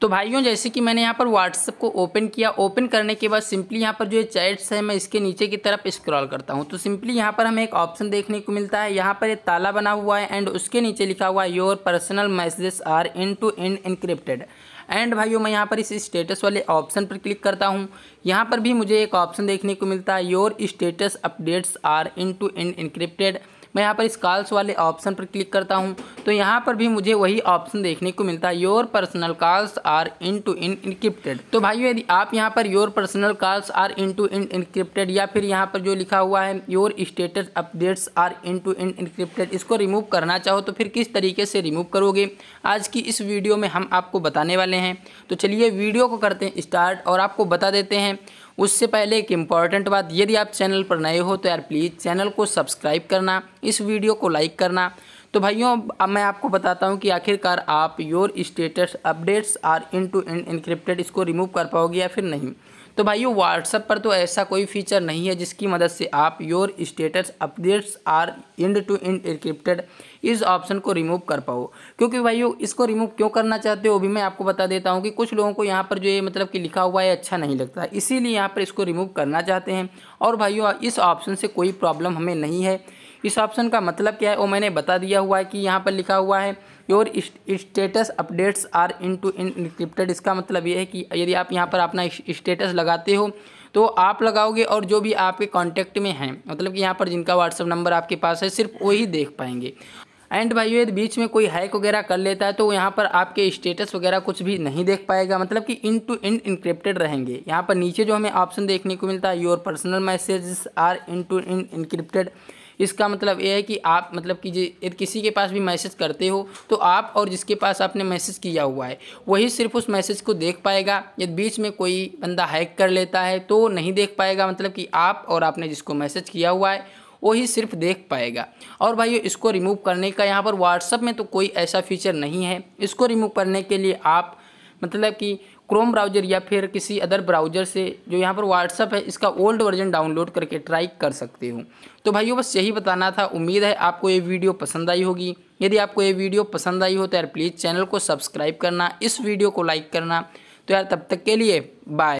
तो भाइयों जैसे कि मैंने यहाँ पर व्हाट्सअप को ओपन किया ओपन करने के बाद सिंपली यहाँ पर जो चैट्स है मैं इसके नीचे की तरफ स्क्रॉल करता हूँ तो सिंपली यहाँ पर हमें एक ऑप्शन देखने को मिलता है यहाँ पर एक ताला बना हुआ है एंड उसके नीचे लिखा हुआ है your personal messages are end to end encrypted and भाइयों मैं यहाँ पर इस स्टेटस वाले ऑप्शन पर क्लिक करता हूँ यहाँ पर भी मुझे एक ऑप्शन देखने को मिलता है your status updates are end to end encrypted मैं यहाँ पर इस कॉल्स वाले ऑप्शन पर क्लिक करता हूँ तो यहाँ पर भी मुझे वही ऑप्शन देखने को मिलता है your personal calls are end to end encrypted तो भाई यदि आप यहाँ पर your personal calls are end to end encrypted या फिर यहाँ पर जो लिखा हुआ है your status updates are end to end encrypted इसको रिमूव करना चाहो तो फिर किस तरीके से रिमूव करोगे आज की इस वीडियो में हम आपको बताने वाले हैं तो चलिए वीडियो को करते हैं स्टार्ट और आपको बता देते हैं उससे पहले एक इम्पॉर्टेंट बात यदि आप चैनल पर नए हो तो यार प्लीज़ चैनल को सब्सक्राइब करना इस वीडियो को लाइक करना तो भाइयों अब मैं आपको बताता हूँ कि आखिरकार आप your status updates are end to end encrypted इसको रिमूव कर पाओगे या फिर नहीं तो भाइयों व्हाट्सअप पर तो ऐसा कोई फीचर नहीं है जिसकी मदद से आप your status updates are end to end encrypted इस ऑप्शन को रिमूव कर पाओ क्योंकि भाइयों इसको रिमूव क्यों करना चाहते हो वो भी मैं आपको बता देता हूँ कि कुछ लोगों को यहाँ पर जो ये मतलब कि लिखा हुआ है अच्छा नहीं लगता इसीलिए यहाँ पर इसको रिमूव करना चाहते हैं और भाइयों इस ऑप्शन से कोई प्रॉब्लम हमें नहीं है इस ऑप्शन का मतलब क्या है वो मैंने बता दिया हुआ है कि यहाँ पर लिखा हुआ है your status updates are end to encrypted इसका मतलब ये है कि यदि आप यहाँ पर अपना स्टेटस लगाते हो तो आप लगाओगे और जो भी आपके कॉन्टेक्ट में हैं मतलब कि यहाँ पर जिनका व्हाट्सअप नंबर आपके पास है सिर्फ वही देख पाएंगे एंड भाई यदि बीच में कोई हैक वगैरह कर लेता है तो यहाँ पर आपके स्टेटस वगैरह कुछ भी नहीं देख पाएगा मतलब कि इन टू इन इनक्रिप्टेड रहेंगे यहाँ पर नीचे जो हमें ऑप्शन देखने को मिलता है your personal messages are end to end encrypted इसका मतलब ये है कि आप मतलब कि यदि किसी के पास भी मैसेज करते हो तो आप और जिसके पास आपने मैसेज किया हुआ है वही सिर्फ उस मैसेज को देख पाएगा यदि बीच में कोई बंदा हैक कर लेता है तो नहीं देख पाएगा मतलब कि आप और आपने जिसको मैसेज किया हुआ है वही सिर्फ देख पाएगा और भाई इसको रिमूव करने का यहाँ पर व्हाट्सअप में तो कोई ऐसा फीचर नहीं है इसको रिमूव करने के लिए आप मतलब कि क्रोम ब्राउज़र या फिर किसी अदर ब्राउज़र से जो यहाँ पर व्हाट्सअप है इसका ओल्ड वर्जन डाउनलोड करके ट्राई कर सकते हो तो भाइयों बस यही बताना था उम्मीद है आपको ये वीडियो पसंद आई होगी यदि आपको ये वीडियो पसंद आई हो तो यार प्लीज़ चैनल को सब्सक्राइब करना इस वीडियो को लाइक करना तो यार तब तक के लिए बाय